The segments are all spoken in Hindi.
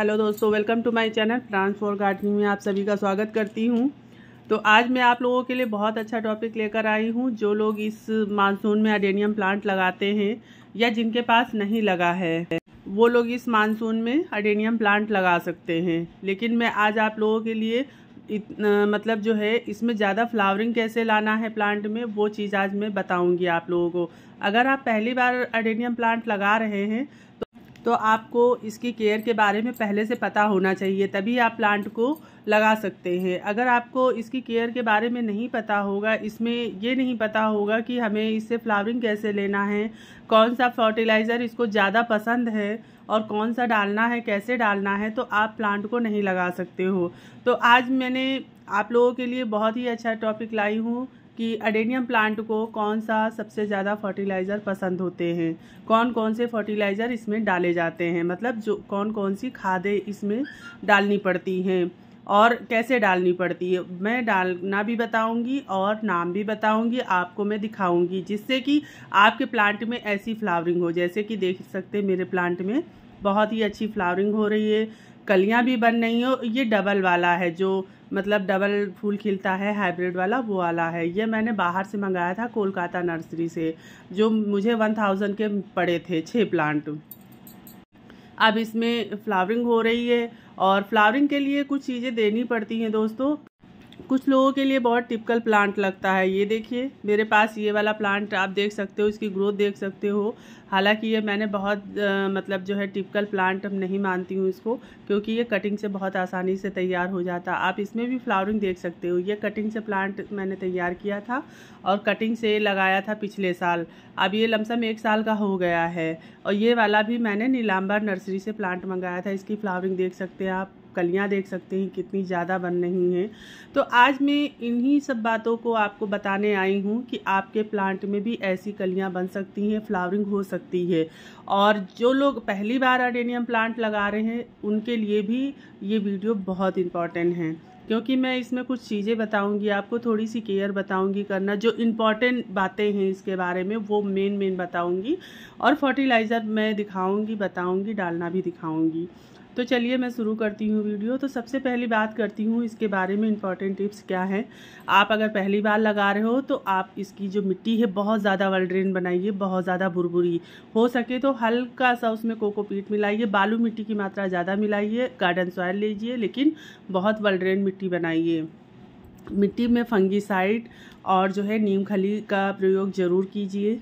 हेलो दोस्तों welcome to my channel plant for gardening में आप सभी का स्वागत करती हूँ तो आज मैं आप लोगों के लिए बहुत अच्छा टॉपिक लेकर आई हूँ जो लोग इस मानसून में अडेनियम प्लांट लगाते हैं या जिनके पास नहीं लगा है वो लोग इस मानसून में अडेनियम प्लांट लगा सकते हैं लेकिन मैं आज आप लोगों के लिए मतलब जो है इसमें ज़्यादा फ्लावरिंग कैसे लाना है प्लांट में वो चीज़ आज मैं बताऊँगी आप लोगों को अगर आप पहली बार अडेनियम प्लांट लगा रहे हैं तो आपको इसकी केयर के बारे में पहले से पता होना चाहिए तभी आप प्लांट को लगा सकते हैं अगर आपको इसकी केयर के बारे में नहीं पता होगा इसमें ये नहीं पता होगा कि हमें इससे फ्लावरिंग कैसे लेना है कौन सा फर्टिलाइज़र इसको ज़्यादा पसंद है और कौन सा डालना है कैसे डालना है तो आप प्लांट को नहीं लगा सकते हो तो आज मैंने आप लोगों के लिए बहुत ही अच्छा टॉपिक लाई हूँ कि अडेनियम प्लांट को कौन सा सबसे ज़्यादा फर्टिलाइज़र पसंद होते हैं कौन कौन से फर्टिलाइज़र इसमें डाले जाते हैं मतलब जो कौन कौन सी खादें इसमें डालनी पड़ती हैं और कैसे डालनी पड़ती है मैं डालना भी बताऊंगी और नाम भी बताऊंगी आपको मैं दिखाऊंगी जिससे कि आपके प्लांट में ऐसी फ्लावरिंग हो जैसे कि देख सकते मेरे प्लांट में बहुत ही अच्छी फ्लावरिंग हो रही है कलियाँ भी बन रही हो ये डबल वाला है जो मतलब डबल फूल खिलता है हाइब्रिड वाला वो वाला है ये मैंने बाहर से मंगाया था कोलकाता नर्सरी से जो मुझे वन थाउजेंड के पड़े थे छः प्लांट अब इसमें फ्लावरिंग हो रही है और फ्लावरिंग के लिए कुछ चीज़ें देनी पड़ती हैं दोस्तों कुछ लोगों के लिए बहुत टिपिकल प्लांट लगता है ये देखिए मेरे पास ये वाला प्लांट आप देख सकते हो इसकी ग्रोथ देख सकते हो हालांकि ये मैंने बहुत आ, मतलब जो है टिपिकल प्लांट नहीं मानती हूँ इसको क्योंकि ये कटिंग से बहुत आसानी से तैयार हो जाता आप इसमें भी फ्लावरिंग देख सकते हो ये कटिंग से प्लांट मैंने तैयार किया था और कटिंग से लगाया था पिछले साल अब ये लमसम एक साल का हो गया है और ये वाला भी मैंने नीलाम्बर नर्सरी से प्लांट मंगाया था इसकी फ्लावरिंग देख सकते हैं आप कलियां देख सकते हैं कितनी ज़्यादा बन रही हैं तो आज मैं इन्हीं सब बातों को आपको बताने आई हूँ कि आपके प्लांट में भी ऐसी कलियां बन सकती हैं फ्लावरिंग हो सकती है और जो लोग पहली बार अडेनियम प्लांट लगा रहे हैं उनके लिए भी ये वीडियो बहुत इंपॉर्टेंट है क्योंकि मैं इसमें कुछ चीज़ें बताऊंगी आपको थोड़ी सी केयर बताऊंगी करना जो इम्पॉर्टेंट बातें हैं इसके बारे में वो मेन मेन बताऊंगी और फर्टिलाइज़र मैं दिखाऊंगी बताऊंगी डालना भी दिखाऊंगी तो चलिए मैं शुरू करती हूँ वीडियो तो सबसे पहली बात करती हूँ इसके बारे में इंपॉर्टेंट टिप्स क्या हैं आप अगर पहली बार लगा रहे हो तो आप इसकी जो मिट्टी है बहुत ज़्यादा वलड्रेन बनाइए बहुत ज़्यादा भुरभुरी हो सके तो हल्का सा उसमें कोकोपीट मिलाइए बालू मिट्टी की मात्रा ज़्यादा मिलाइए गार्डन सॉयल लीजिए लेकिन बहुत वलड्रेन मिट्टी बनाइए मिट्टी में फंगीसाइड और जो है नीम खली का प्रयोग ज़रूर कीजिए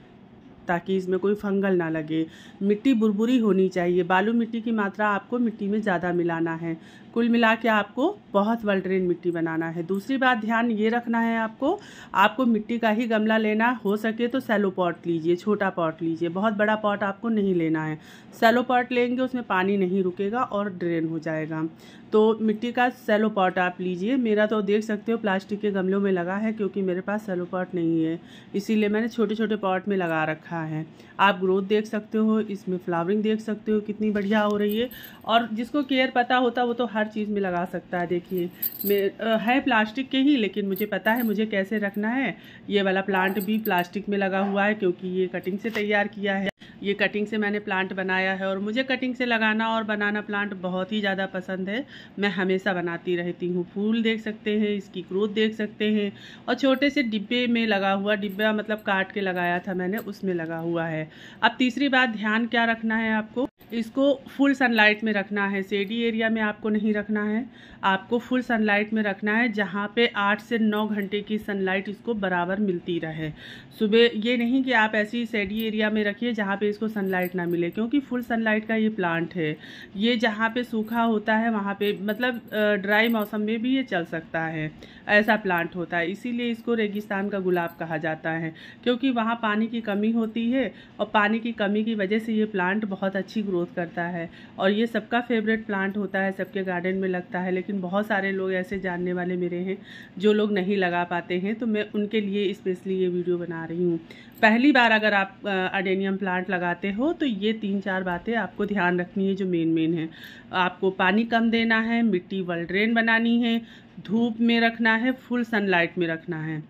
ताकि इसमें कोई फंगल ना लगे मिट्टी बुरबुरी होनी चाहिए बालू मिट्टी की मात्रा आपको मिट्टी में ज़्यादा मिलाना है कुल मिला के आपको बहुत ड्रेन मिट्टी बनाना है दूसरी बात ध्यान ये रखना है आपको आपको मिट्टी का ही गमला लेना हो सके तो सेलो पॉट लीजिए छोटा पॉट लीजिए बहुत बड़ा पॉट आपको नहीं लेना है सेलो पॉट लेंगे उसमें पानी नहीं रुकेगा और ड्रेन हो जाएगा तो मिट्टी का सैलो पॉट आप लीजिए मेरा तो देख सकते हो प्लास्टिक के गमलों में लगा है क्योंकि मेरे पास सैलो पॉट नहीं है इसीलिए मैंने छोटे छोटे पॉट में लगा रखा है आप ग्रोथ देख सकते हो इसमें फ्लावरिंग देख सकते हो कितनी बढ़िया हो रही है और जिसको केयर पता होता वो तो हर चीज़ में लगा सकता है देखिए मैं है प्लास्टिक के ही लेकिन मुझे पता है मुझे कैसे रखना है ये वाला प्लांट भी प्लास्टिक में लगा हुआ है क्योंकि ये कटिंग से तैयार किया है ये कटिंग से मैंने प्लांट बनाया है और मुझे कटिंग से लगाना और बनाना प्लांट बहुत ही ज़्यादा पसंद है मैं हमेशा बनाती रहती हूँ फूल देख सकते हैं इसकी ग्रोथ देख सकते हैं और छोटे से डिब्बे में लगा हुआ डिब्बा मतलब काट के लगाया था मैंने उसमें लगा हुआ है अब तीसरी बात ध्यान क्या रखना है आपको इसको फुल सनलाइट में रखना है सेडी एरिया में आपको नहीं रखना है आपको फुल सनलाइट में रखना है जहाँ पे आठ से नौ घंटे की सनलाइट इसको बराबर मिलती रहे सुबह ये नहीं कि आप ऐसी सेडी एरिया में रखिए जहाँ पे इसको सनलाइट ना मिले क्योंकि फुल सनलाइट का ये प्लांट है ये जहाँ पे सूखा होता है वहाँ पर मतलब ड्राई मौसम में भी ये चल सकता है ऐसा प्लांट होता है इसीलिए इसको रेगिस्तान का गुलाब कहा जाता है क्योंकि वहाँ पानी की कमी होती है और पानी की कमी की वजह से ये प्लांट बहुत अच्छी ग्रोथ ग्रोथ करता है और ये सबका फेवरेट प्लांट होता है सबके गार्डन में लगता है लेकिन बहुत सारे लोग ऐसे जानने वाले मेरे हैं जो लोग नहीं लगा पाते हैं तो मैं उनके लिए स्पेशली ये वीडियो बना रही हूँ पहली बार अगर आप अडेनियम प्लांट लगाते हो तो ये तीन चार बातें आपको ध्यान रखनी है जो मेन मेन है आपको पानी कम देना है मिट्टी वल ड्रेन बनानी है धूप में रखना है फुल सनलाइट में रखना है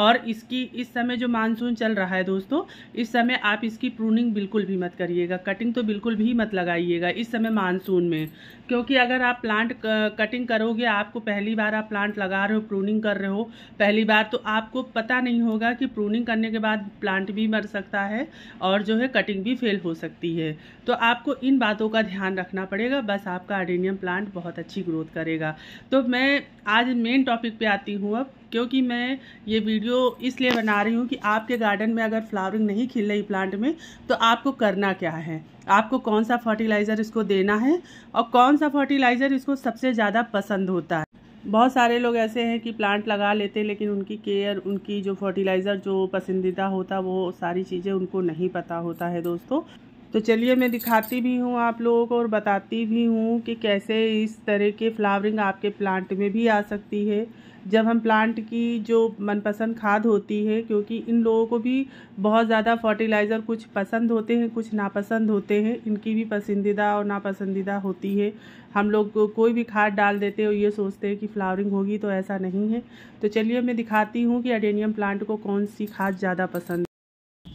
और इसकी इस समय जो मानसून चल रहा है दोस्तों इस समय आप इसकी प्रूनिंग बिल्कुल भी मत करिएगा कटिंग तो बिल्कुल भी मत लगाइएगा इस समय मानसून में क्योंकि अगर आप प्लांट कटिंग करोगे आपको पहली बार आप प्लांट लगा रहे हो प्रूनिंग कर रहे हो पहली बार तो आपको पता नहीं होगा कि प्रूनिंग करने के बाद प्लांट भी मर सकता है और जो है कटिंग भी फेल हो सकती है तो आपको इन बातों का ध्यान रखना पड़ेगा बस आपका अडेनियम प्लांट बहुत अच्छी ग्रोथ करेगा तो मैं आप आज मेन टॉपिक पे आती हूँ अब क्योंकि मैं ये वीडियो इसलिए बना रही हूँ कि आपके गार्डन में अगर फ्लावरिंग नहीं खिल रही प्लांट में तो आपको करना क्या है आपको कौन सा फर्टिलाइज़र इसको देना है और कौन सा फर्टिलाइज़र इसको सबसे ज़्यादा पसंद होता है बहुत सारे लोग ऐसे हैं कि प्लांट लगा लेते हैं लेकिन उनकी केयर उनकी जो फर्टिलाइज़र जो पसंदीदा होता वो सारी चीज़ें उनको नहीं पता होता है दोस्तों तो चलिए मैं दिखाती भी हूँ आप लोगों को और बताती भी हूँ कि कैसे इस तरह के फ्लावरिंग आपके प्लांट में भी आ सकती है जब हम प्लांट की जो मनपसंद खाद होती है क्योंकि इन लोगों को भी बहुत ज़्यादा फर्टिलाइज़र कुछ पसंद होते हैं कुछ नापसंद होते हैं इनकी भी पसंदीदा और नापसंदीदा होती है हम लोग को कोई भी खाद डाल देते हैं और ये सोचते हैं कि फ्लावरिंग होगी तो ऐसा नहीं है तो चलिए मैं दिखाती हूँ कि अडेनियम प्लांट को कौन सी खाद ज़्यादा पसंद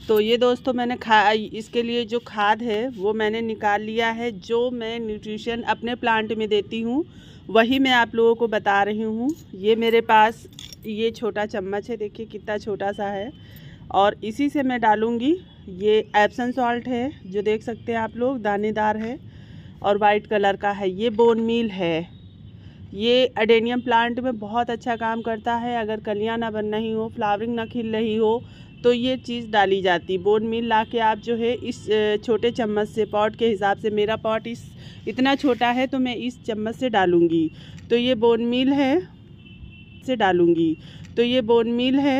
तो ये दोस्तों मैंने खा इसके लिए जो खाद है वो मैंने निकाल लिया है जो मैं न्यूट्रिशन अपने प्लांट में देती हूँ वही मैं आप लोगों को बता रही हूँ ये मेरे पास ये छोटा चम्मच है देखिए कितना छोटा सा है और इसी से मैं डालूँगी ये एप्सन सॉल्ट है जो देख सकते हैं आप लोग दानेदार है और वाइट कलर का है ये बोन मील है ये अडेनियम प्लांट में बहुत अच्छा काम करता है अगर कलियाँ ना बन रही हो फ्लावरिंग ना खिल रही हो तो ये चीज़ डाली जाती बोन मील ला के आप जो है इस छोटे चम्मच से पॉट के हिसाब से मेरा पॉट इस इतना छोटा है तो मैं इस चम्मच से डालूँगी तो ये बोन मील है से डालूँगी तो ये बोन मील है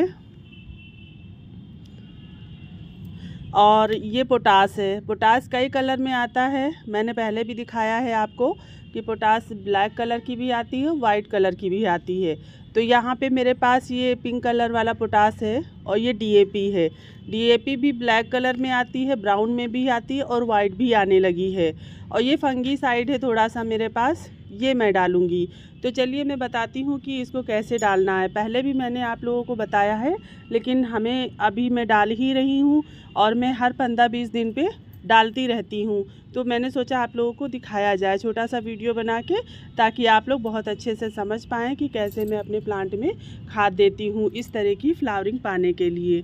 और ये पोटास है पोटास कई कलर में आता है मैंने पहले भी दिखाया है आपको कि पोटास ब्लैक कलर की भी आती है वाइट कलर की भी आती है तो यहाँ पे मेरे पास ये पिंक कलर वाला पोटास है और ये डीएपी है डीएपी भी ब्लैक कलर में आती है ब्राउन में भी आती है और वाइट भी आने लगी है और ये फंगी साइड है थोड़ा सा मेरे पास ये मैं डालूँगी तो चलिए मैं बताती हूँ कि इसको कैसे डालना है पहले भी मैंने आप लोगों को बताया है लेकिन हमें अभी मैं डाल ही रही हूँ और मैं हर पंद्रह बीस दिन पे डालती रहती हूँ तो मैंने सोचा आप लोगों को दिखाया जाए छोटा सा वीडियो बना के ताकि आप लोग बहुत अच्छे से समझ पाएँ कि कैसे मैं अपने प्लांट में खाद देती हूँ इस तरह की फ्लावरिंग पाने के लिए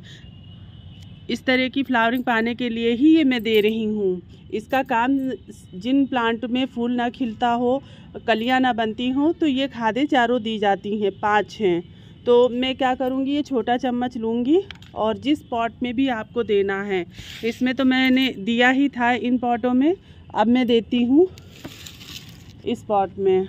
इस तरह की फ्लावरिंग पाने के लिए ही ये मैं दे रही हूँ इसका काम जिन प्लांट में फूल ना खिलता हो कलियाँ ना बनती हों तो ये खादें चारों दी जाती हैं पाँच हैं तो मैं क्या करूँगी ये छोटा चम्मच लूँगी और जिस पॉट में भी आपको देना है इसमें तो मैंने दिया ही था इन पॉटों में अब मैं देती हूँ इस पॉट में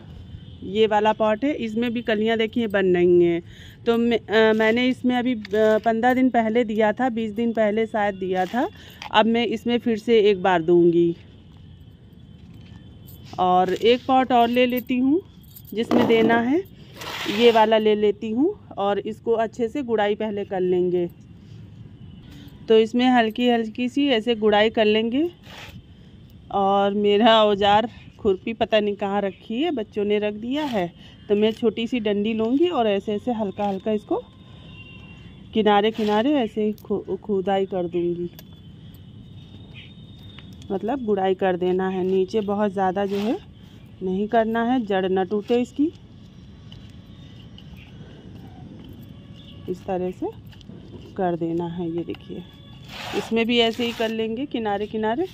ये वाला पॉट है इसमें भी कलियाँ देखिए बन रही हैं तो मैं, आ, मैंने इसमें अभी पंद्रह दिन पहले दिया था बीस दिन पहले शायद दिया था अब मैं इसमें फिर से एक बार दूंगी और एक पॉट और ले लेती हूँ जिसमें देना है ये वाला ले लेती हूँ और इसको अच्छे से गुड़ाई पहले कर लेंगे तो इसमें हल्की हल्की सी ऐसे गुड़ाई कर लेंगे और मेरा औजार खुरपी पता नहीं कहाँ रखी है बच्चों ने रख दिया है तो मैं छोटी सी डंडी लूँगी और ऐसे ऐसे हल्का हल्का इसको किनारे किनारे ऐसे खुदाई कर दूँगी मतलब गुड़ाई कर देना है नीचे बहुत ज़्यादा जो है नहीं करना है जड़ न टूटे इसकी इस तरह से कर देना है ये देखिए इसमें भी ऐसे ही कर लेंगे किनारे किनारे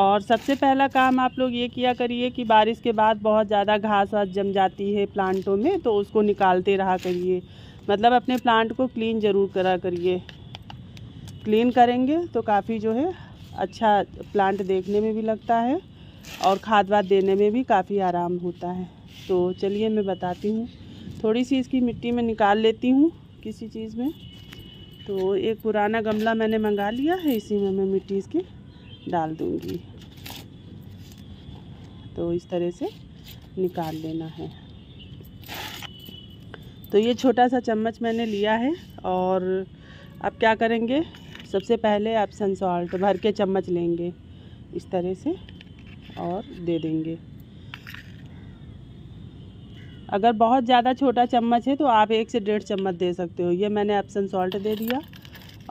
और सबसे पहला काम आप लोग ये किया करिए कि बारिश के बाद बहुत ज़्यादा घास वास जम जाती है प्लांटों में तो उसको निकालते रहा करिए मतलब अपने प्लांट को क्लीन ज़रूर करा करिए क्लीन करेंगे तो काफ़ी जो है अच्छा प्लांट देखने में भी लगता है और खाद वाद देने में भी काफ़ी आराम होता है तो चलिए मैं बताती हूँ थोड़ी सी इसकी मिट्टी में निकाल लेती हूँ किसी चीज़ में तो एक पुराना गमला मैंने मंगा लिया है इसी में मैं मिट्टी इसकी डाल दूँगी तो इस तरह से निकाल लेना है तो ये छोटा सा चम्मच मैंने लिया है और अब क्या करेंगे सबसे पहले आप सन सॉल्ट भर के चम्मच लेंगे इस तरह से और दे देंगे अगर बहुत ज़्यादा छोटा चम्मच है तो आप एक से डेढ़ चम्मच दे सकते हो ये मैंने एप्सन सॉल्ट दे दिया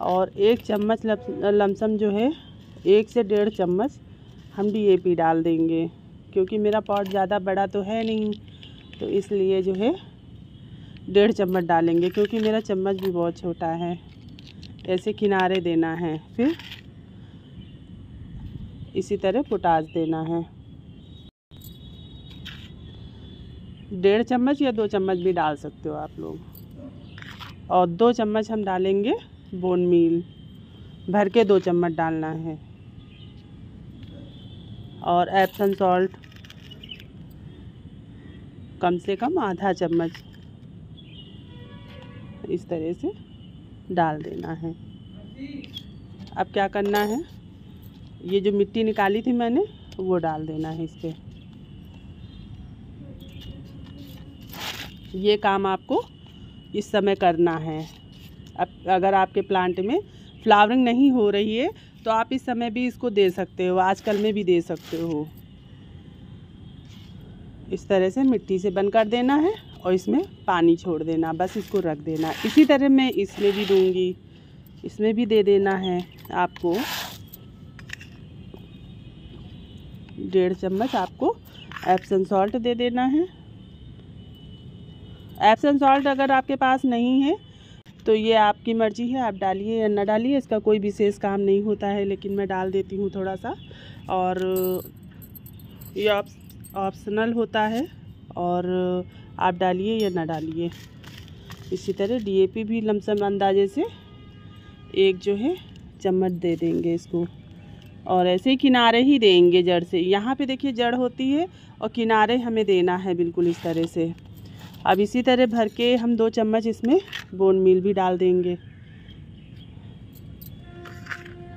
और एक चम्मच लमसम जो है एक से डेढ़ चम्मच हम डीएपी डाल देंगे क्योंकि मेरा पॉट ज़्यादा बड़ा तो है नहीं तो इसलिए जो है डेढ़ चम्मच डालेंगे क्योंकि मेरा चम्मच भी बहुत छोटा है ऐसे किनारे देना है फिर इसी तरह पोटास देना है डेढ़ चम्मच या दो चम्मच भी डाल सकते हो आप लोग और दो चम्मच हम डालेंगे बोन मील भर के दो चम्मच डालना है और एप्सन सॉल्ट कम से कम आधा चम्मच इस तरह से डाल देना है अब क्या करना है ये जो मिट्टी निकाली थी मैंने वो डाल देना है इस पर ये काम आपको इस समय करना है अब अगर आपके प्लांट में फ्लावरिंग नहीं हो रही है तो आप इस समय भी इसको दे सकते हो आजकल में भी दे सकते हो इस तरह से मिट्टी से बंद कर देना है और इसमें पानी छोड़ देना बस इसको रख देना इसी तरह मैं इसमें भी दूंगी इसमें भी दे देना है आपको डेढ़ चम्मच आपको एप्सन सॉल्ट दे देना है एप्सन सॉल्ट अगर आपके पास नहीं है तो ये आपकी मर्ज़ी है आप डालिए या ना डालिए इसका कोई विशेष काम नहीं होता है लेकिन मैं डाल देती हूँ थोड़ा सा और ये ऑप्शनल होता है और आप डालिए या ना डालिए इसी तरह डीएपी भी लमसम अंदाजे से एक जो है चम्मच दे देंगे इसको और ऐसे ही किनारे ही देंगे जड़ से यहाँ पे देखिए जड़ होती है और किनारे हमें देना है बिल्कुल इस तरह से अब इसी तरह भर के हम दो चम्मच इसमें बोन मील भी डाल देंगे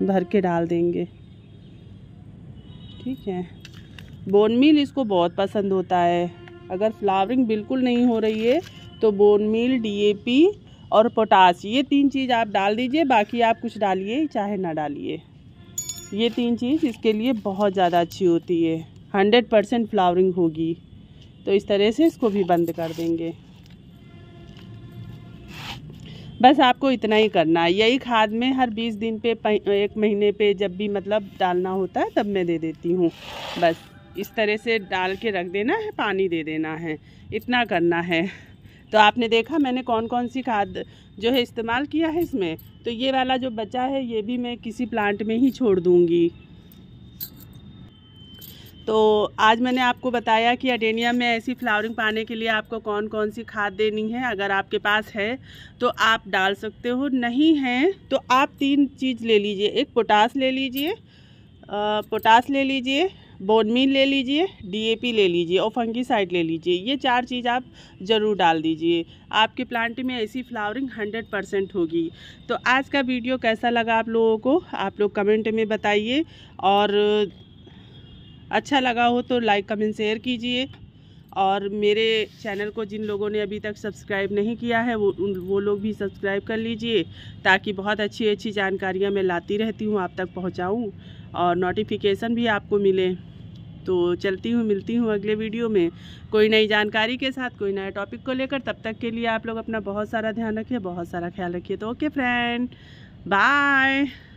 भर के डाल देंगे ठीक है बोन मील इसको बहुत पसंद होता है अगर फ्लावरिंग बिल्कुल नहीं हो रही है तो बोन मील डीएपी और पोटास ये तीन चीज़ आप डाल दीजिए बाकी आप कुछ डालिए चाहे ना डालिए ये तीन चीज़ इसके लिए बहुत ज़्यादा अच्छी होती है हंड्रेड परसेंट फ्लावरिंग होगी तो इस तरह से इसको भी बंद कर देंगे बस आपको इतना ही करना है यही खाद में हर 20 दिन पे एक महीने पे जब भी मतलब डालना होता है तब मैं दे देती हूँ बस इस तरह से डाल के रख देना है पानी दे देना है इतना करना है तो आपने देखा मैंने कौन कौन सी खाद जो है इस्तेमाल किया है इसमें तो ये वाला जो बचा है ये भी मैं किसी प्लांट में ही छोड़ दूँगी तो आज मैंने आपको बताया कि अडेनिया में ऐसी फ्लावरिंग पाने के लिए आपको कौन कौन सी खाद देनी है अगर आपके पास है तो आप डाल सकते हो नहीं है तो आप तीन चीज़ ले लीजिए एक पोटास ले लीजिए पोटास ले लीजिए बोनमीन ले लीजिए डीएपी ले लीजिए और फंगीसाइड ले लीजिए ये चार चीज़ आप ज़रूर डाल दीजिए आपके प्लांट में ऐसी फ्लावरिंग हंड्रेड परसेंट होगी तो आज का वीडियो कैसा लगा आप लोगों को आप लोग कमेंट में बताइए और अच्छा लगा हो तो लाइक कमेंट शेयर कीजिए और मेरे चैनल को जिन लोगों ने अभी तक सब्सक्राइब नहीं किया है वो वो लोग भी सब्सक्राइब कर लीजिए ताकि बहुत अच्छी अच्छी जानकारियाँ मैं लाती रहती हूँ आप तक पहुँचाऊँ और नोटिफिकेशन भी आपको मिले तो चलती हूँ मिलती हूँ अगले वीडियो में कोई नई जानकारी के साथ कोई नया टॉपिक को लेकर तब तक के लिए आप लोग अपना बहुत सारा ध्यान रखिए बहुत सारा ख्याल रखिए तो ओके फ्रेंड बाय